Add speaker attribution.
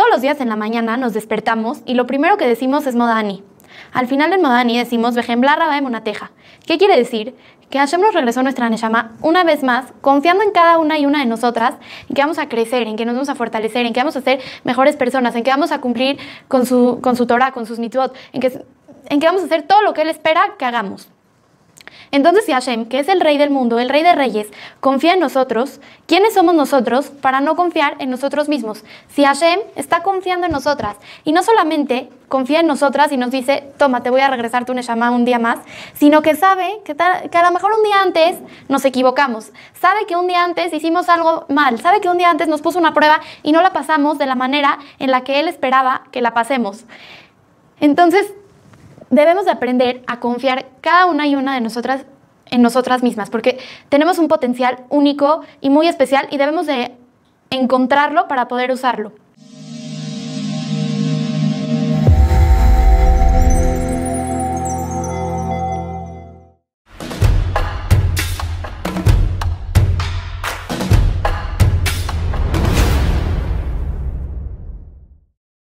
Speaker 1: Todos los días en la mañana nos despertamos y lo primero que decimos es Modani. Al final del Modani decimos Vejemblar de Monateja. ¿Qué quiere decir? Que Hashem nos regresó nuestra Neshama una vez más, confiando en cada una y una de nosotras, en que vamos a crecer, en que nos vamos a fortalecer, en que vamos a ser mejores personas, en que vamos a cumplir con su, con su Torah, con sus mitzvot, en que, en que vamos a hacer todo lo que Él espera que hagamos. Entonces si Hashem que es el rey del mundo, el rey de reyes, confía en nosotros. ¿Quiénes somos nosotros para no confiar en nosotros mismos? Si Hashem está confiando en nosotras y no solamente confía en nosotras y nos dice, toma, te voy a regresar tu Neshama un día más, sino que sabe que, que a lo mejor un día antes nos equivocamos, sabe que un día antes hicimos algo mal, sabe que un día antes nos puso una prueba y no la pasamos de la manera en la que él esperaba que la pasemos. Entonces, debemos de aprender a confiar cada una y una de nosotras en nosotras mismas, porque tenemos un potencial único y muy especial y debemos de encontrarlo para poder usarlo.